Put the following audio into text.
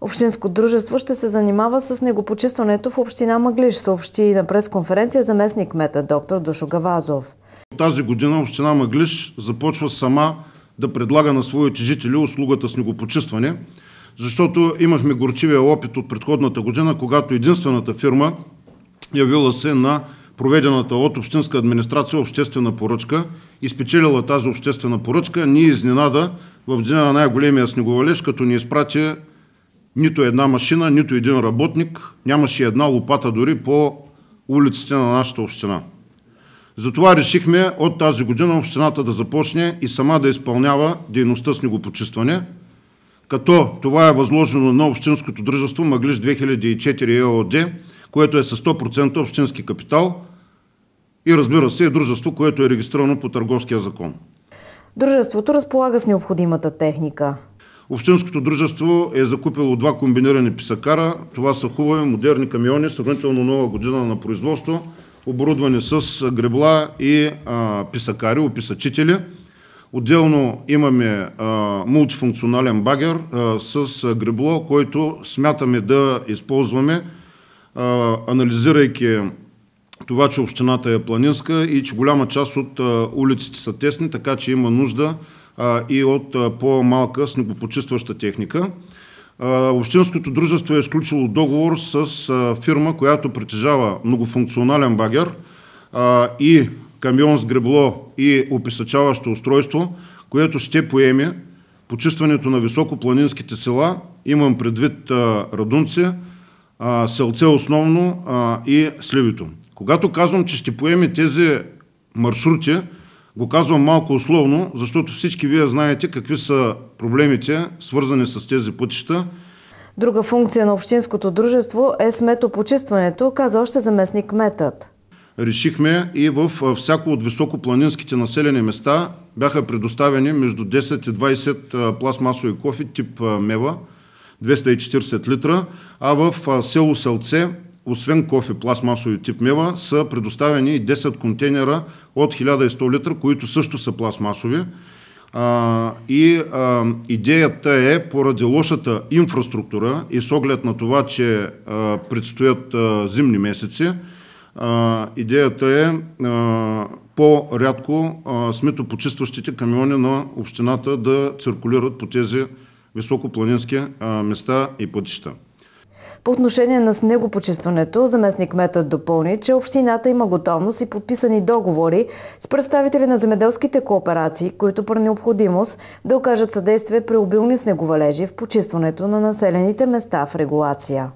Общинско дружество ще се занимава с негопочистването в община Мъглиш, съобщи на пресконференция заместник мета доктор Душо Гавазов. Тази година община Мъглиш започва сама да предлага на своите жители услугата с негопочистване, защото имахме горчивия опит от предходната година, когато единствената фирма явила се на проведената от Общинска администрация обществена поръчка, изпечелила тази обществена поръчка, ни изненада в деня на най-големия снеговалеж, като ни изпрати нито една машина, нито един работник, нямаше една лопата дори по улиците на нашата община. Затова решихме от тази година общината да започне и сама да изпълнява дейността с негопочистване, като това е възложено на Общинското дружество Маглиш 2004 ЕОД, което е с 100% общински капитал и разбира се е дружество, което е регистрирано по Търговския закон. Дружеството разполага с необходимата техника. Общинското дружество е закупило два комбинирани писакара. Това са хубави, модерни камиони, сравнително нова година на производство, оборудвани с гребла и а, писакари, описачители. Отделно имаме а, мултифункционален багер а, с гребло, който смятаме да използваме, а, анализирайки това, че общината е планинска и че голяма част от улиците са тесни, така че има нужда а, и от по-малка снегопочистваща техника. Общинското дружество е изключило договор с фирма, която притежава многофункционален багер и камион с гребло и описачаващо устройство, което ще поеме почистването на високопланинските села, имам предвид Радунци, Селце основно и Сливито. Когато казвам, че ще поеме тези маршрути, го казвам малко условно, защото всички вие знаете какви са проблемите, свързани с тези пътища. Друга функция на Общинското дружество е сметопочистването, каза още заместник метът. Решихме и в всяко от високопланинските населени места бяха предоставени между 10 и 20 пластмасови кофи тип мева, 240 литра, а в село Сълце освен кофе пластмасови тип мева, са предоставени 10 контейнера от 1100 литра, които също са пластмасови. А, и а, идеята е поради лошата инфраструктура и с оглед на това, че а, предстоят а, зимни месеци, а, идеята е а, по-рядко а, сметопочистващите камиони на общината да циркулират по тези високопланински а, места и пътища. По отношение на снегопочистването, заместник метът допълни, че общината има готовност и подписани договори с представители на земеделските кооперации, които при необходимост да окажат съдействие при обилни снеговалежи в почистването на населените места в регулация.